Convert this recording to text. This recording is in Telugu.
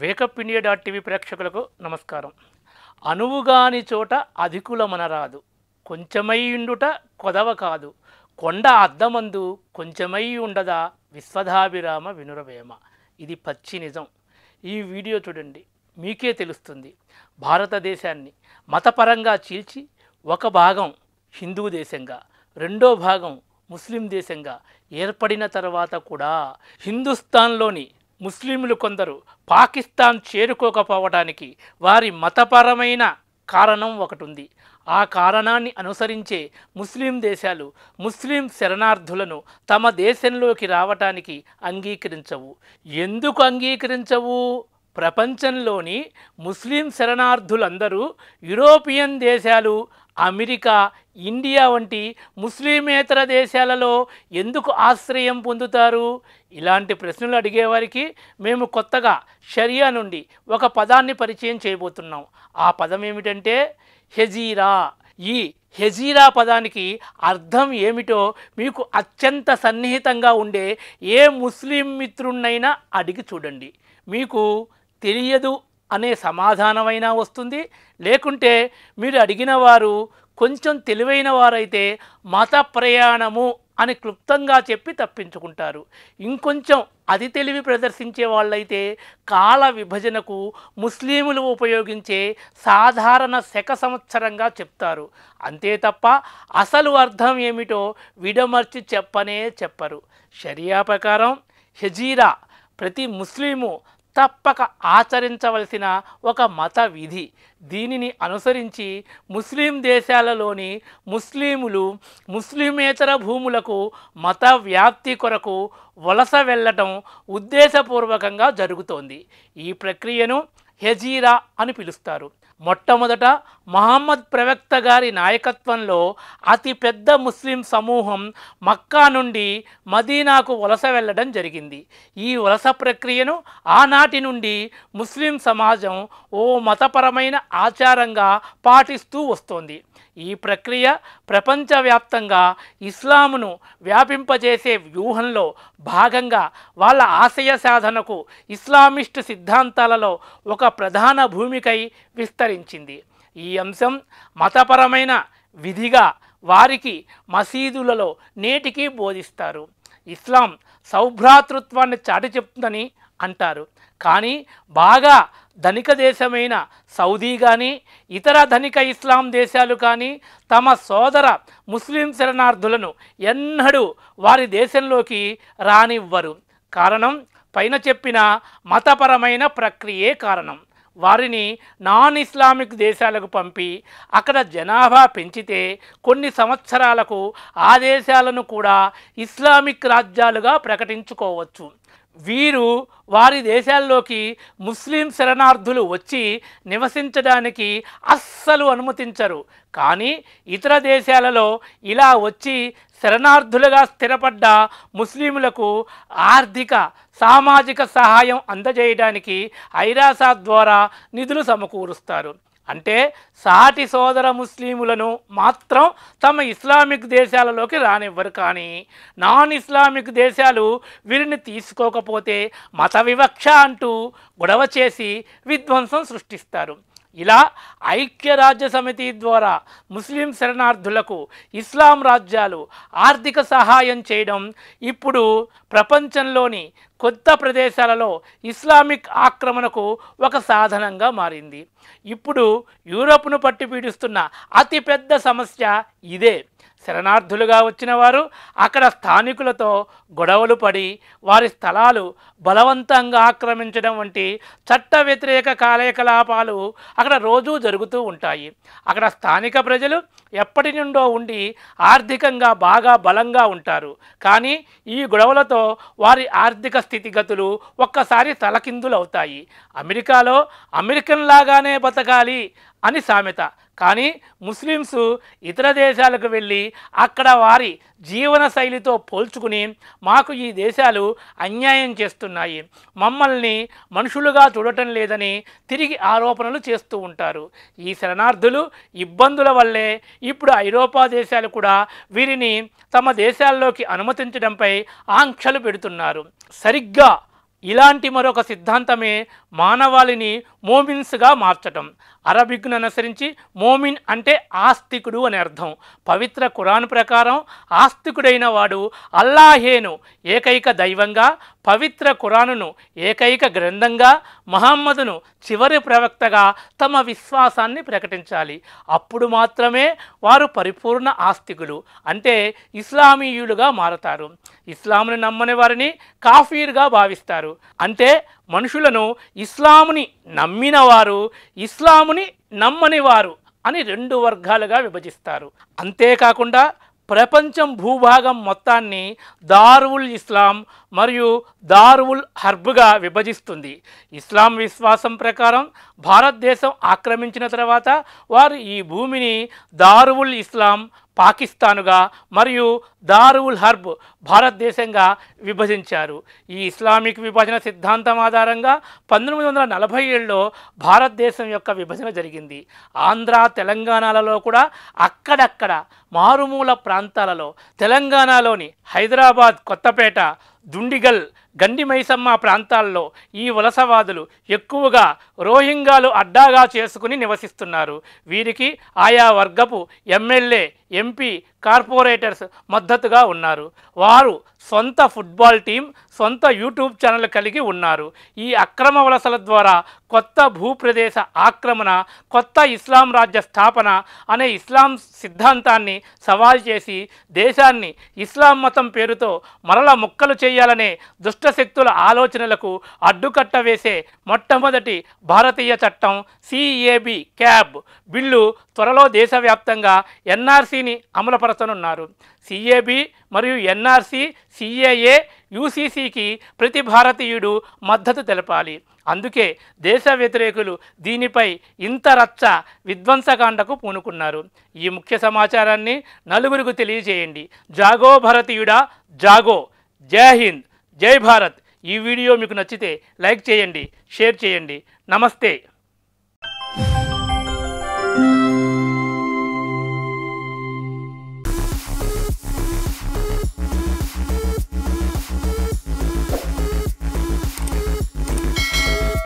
వేకప్ ఇండియా డాట్ టీవీ ప్రేక్షకులకు నమస్కారం అనువుగాని చోట అధికులమనరాదు కొంచెమై ఉండుట కొదవ కాదు కొండ అద్దమందు కొంచెమై ఉండదా విశ్వధాభిరామ వినురవేమ ఇది పచ్చి నిజం ఈ వీడియో చూడండి మీకే తెలుస్తుంది భారతదేశాన్ని మతపరంగా చీల్చి ఒక భాగం హిందూ దేశంగా రెండో భాగం ముస్లిం దేశంగా ఏర్పడిన తర్వాత కూడా హిందుస్థాన్లోని ముస్లింలు కొందరు పాకిస్తాన్ చేరుకోకపోవడానికి వారి మతపరమైన కారణం ఒకటి ఉంది ఆ కారణాన్ని అనుసరించే ముస్లిం దేశాలు ముస్లిం శరణార్థులను తమ దేశంలోకి రావటానికి అంగీకరించవు ఎందుకు అంగీకరించవు ప్రపంచంలోని ముస్లిం శరణార్థులందరూ యూరోపియన్ దేశాలు అమెరికా ఇండియా వంటి ముస్లిమేతర దేశాలలో ఎందుకు ఆశ్రయం పొందుతారు ఇలాంటి ప్రశ్నలు అడిగేవారికి మేము కొత్తగా షరియా నుండి ఒక పదాన్ని పరిచయం చేయబోతున్నాం ఆ పదం ఏమిటంటే హెజీరా ఈ హెజీరా పదానికి అర్థం ఏమిటో మీకు అత్యంత సన్నిహితంగా ఉండే ఏ ముస్లిం మిత్రుణ్ణైనా అడిగి చూడండి మీకు తెలియదు అనే సమాధానమైనా వస్తుంది లేకుంటే మీరు అడిగిన వారు కొంచెం తెలివైన వారైతే మత ప్రయాణము అని క్లుప్తంగా చెప్పి తప్పించుకుంటారు ఇంకొంచెం అది తెలివి ప్రదర్శించే వాళ్ళైతే కాల విభజనకు ముస్లిములు ఉపయోగించే సాధారణ శక సంవత్సరంగా చెప్తారు అంతే తప్ప అసలు అర్థం ఏమిటో విడమర్చి చెప్పనే చెప్పరు షరియా ప్రకారం హెజీరా ప్రతి ముస్లిము తప్పక ఆచరించవలసిన ఒక మత విధి దీనిని అనుసరించి ముస్లిం దేశాలలోని ముస్లిములు ముస్లిమేతర భూములకు మత వ్యాప్తి కొరకు వలస వెళ్ళటం ఉద్దేశపూర్వకంగా జరుగుతోంది ఈ ప్రక్రియను హెజీరా అని పిలుస్తారు మొట్టమొదట మహమ్మద్ ప్రవక్త గారి నాయకత్వంలో అతి పెద్ద ముస్లిం సమూహం మక్కా నుండి మదీనాకు వలస వెళ్ళడం జరిగింది ఈ వలస ప్రక్రియను ఆనాటి నుండి ముస్లిం సమాజం ఓ మతపరమైన ఆచారంగా పాటిస్తూ వస్తోంది ఈ ప్రక్రియ ప్రపంచవ్యాప్తంగా ఇస్లామును వ్యాపింపజేసే వ్యూహంలో భాగంగా వాళ్ళ ఆశయ సాధనకు ఇస్లామిస్ట్ సిద్ధాంతాలలో ఒక ప్రధాన భూమికై విస్తరించింది ఈ అంశం మతపరమైన విధిగా వారికి మసీదులలో నేటికి బోధిస్తారు ఇస్లాం సౌభ్రాతృత్వాన్ని చాటి చెప్తుందని అంటారు కానీ బాగా ధనిక దేశమైన సౌదీ కానీ ఇతర ధనిక ఇస్లాం దేశాలు కానీ తమ సోదర ముస్లిం శరణార్థులను ఎన్నడూ వారి దేశంలోకి రానివ్వరు కారణం పైన చెప్పిన మతపరమైన ప్రక్రియే కారణం వారిని నాన్ ఇస్లామిక్ దేశాలకు పంపి అక్కడ జనాభా పెంచితే కొన్ని సంవత్సరాలకు ఆ దేశాలను కూడా ఇస్లామిక్ రాజ్యాలుగా ప్రకటించుకోవచ్చు వీరు వారి దేశాల్లోకి ముస్లిం శరణార్థులు వచ్చి నివసించడానికి అస్సలు అనుమతించరు కానీ ఇతర దేశాలలో ఇలా వచ్చి శరణార్థులుగా స్థిరపడ్డ ముస్లింలకు ఆర్థిక సామాజిక సహాయం అందజేయడానికి ఐరాసా ద్వారా నిధులు సమకూరుస్తారు అంటే సాటి సోదర ముస్లిములను మాత్రం తమ ఇస్లామిక్ దేశాలలోకి రానివ్వరు కానీ నాన్ ఇస్లామిక్ దేశాలు వీరిని తీసుకోకపోతే మత వివక్ష అంటూ గొడవ చేసి విధ్వంసం సృష్టిస్తారు ఇలా ఐక్యరాజ్య సమితి ద్వారా ముస్లిం శరణార్థులకు ఇస్లాం రాజ్యాలు ఆర్థిక సహాయం చేయడం ఇప్పుడు ప్రపంచంలోని కొత్త ప్రదేశాలలో ఇస్లామిక్ ఆక్రమణకు ఒక సాధనంగా మారింది ఇప్పుడు యూరోప్ను పట్టి పీడిస్తున్న అతిపెద్ద సమస్య ఇదే శరణార్థులుగా వచ్చిన వారు అక్కడ స్థానికులతో గొడవలు పడి వారి స్థలాలు బలవంతంగా ఆక్రమించడం వంటి చట్ట వ్యతిరేక కార్యకలాపాలు అక్కడ రోజూ జరుగుతూ ఉంటాయి అక్కడ స్థానిక ప్రజలు ఎప్పటి నుండో ఉండి ఆర్థికంగా బాగా బలంగా ఉంటారు కానీ ఈ గొడవలతో వారి ఆర్థిక స్థితిగతులు ఒక్కసారి తలకిందులవుతాయి అమెరికాలో అమెరికన్ లాగానే బతకాలి అని సామెత కానీ ముస్లిమ్స్ ఇతర దేశాలకు వెళ్ళి అక్కడ వారి జీవన శైలితో పోల్చుకుని మాకు ఈ దేశాలు అన్యాయం చేస్తున్నాయి మమ్మల్ని మనుషులుగా చూడటం లేదని తిరిగి ఆరోపణలు చేస్తూ ఉంటారు ఈ శరణార్థులు ఇబ్బందుల వల్లే ఇప్పుడు ఐరోపా దేశాలు కూడా వీరిని తమ దేశాల్లోకి అనుమతించడంపై ఆంక్షలు పెడుతున్నారు సరిగ్గా ఇలాంటి మరొక సిద్ధాంతమే మానవాళిని మోమిన్స్గా మార్చటం అరబిగ్ను అనుసరించి మోమిన్ అంటే ఆస్తికుడు అని అర్థం పవిత్ర కురాన్ ప్రకారం ఆస్తికుడైన వాడు అల్లాహేను ఏకైక దైవంగా పవిత్ర కురాను ఏకైక గ్రంథంగా మహమ్మదును చివరి ప్రవక్తగా తమ విశ్వాసాన్ని ప్రకటించాలి అప్పుడు మాత్రమే వారు పరిపూర్ణ ఆస్తికులు అంటే ఇస్లామీయులుగా మారతారు ఇస్లాంని నమ్మని వారిని కాఫీర్గా భావిస్తారు అంటే మనుషులను ఇస్లాముని నమ్మిన వారు ఇస్లాముని నమ్మని వారు అని రెండు వర్గాలుగా విభజిస్తారు అంతేకాకుండా ప్రపంచం భూభాగం మొత్తాన్ని దారువుల్ ఇస్లాం మరియు దారువుల్ హర్బ్గా విభజిస్తుంది ఇస్లాం విశ్వాసం ప్రకారం భారతదేశం ఆక్రమించిన తర్వాత వారు ఈ భూమిని దారువుల్ ఇస్లాం పాకిస్తానుగా మరియు దారువుల్ హర్బ్ భారతదేశంగా విభజించారు ఈ ఇస్లామిక్ విభజన సిద్ధాంతం ఆధారంగా పంతొమ్మిది వందల నలభై ఏడులో భారతదేశం యొక్క విభజన జరిగింది ఆంధ్ర తెలంగాణలలో కూడా అక్కడక్కడ మారుమూల ప్రాంతాలలో తెలంగాణలోని హైదరాబాద్ కొత్తపేట దుండిగల్ గండిమైసమ్మ ప్రాంతాల్లో ఈ వలసవాదులు ఎక్కువగా రోహింగాలు అడ్డాగా చేసుకుని నివసిస్తున్నారు వీరికి ఆయా వర్గపు ఎమ్మెల్యే ఎంపీ కార్పొరేటర్స్ మద్దతుగా ఉన్నారు వారు సొంత ఫుట్బాల్ టీం సొంత యూట్యూబ్ ఛానల్ కలిగి ఉన్నారు ఈ అక్రమ వలసల ద్వారా కొత్త భూప్రదేశ ఆక్రమణ కొత్త ఇస్లాం రాజ్య స్థాపన అనే ఇస్లాం సిద్ధాంతాన్ని సవాల్ చేసి దేశాన్ని ఇస్లాం మతం పేరుతో మరల మొక్కలు చేయాలనే దుష్టశక్తుల ఆలోచనలకు అడ్డుకట్ట వేసే మొట్టమొదటి భారతీయ చట్టం సిఏబి క్యాబ్ బిల్లు త్వరలో దేశవ్యాప్తంగా ఎన్ఆర్సీని అమలుపరచనున్నారు సిఏబి మరియు ఎన్ఆర్సీ సిఏఏ యూసీసీకి ప్రతి భారతీయుడు మద్దతు తెలపాలి అందుకే దేశ వ్యతిరేకులు దీనిపై ఇంత రచ్చ విధ్వంసకాండకు పూనుకున్నారు ఈ ముఖ్య సమాచారాన్ని నలుగురికి తెలియజేయండి జాగో భారతీయుడా జాగో జై హింద్ జై భారత్ ఈ వీడియో మీకు నచ్చితే లైక్ చేయండి షేర్ చేయండి నమస్తే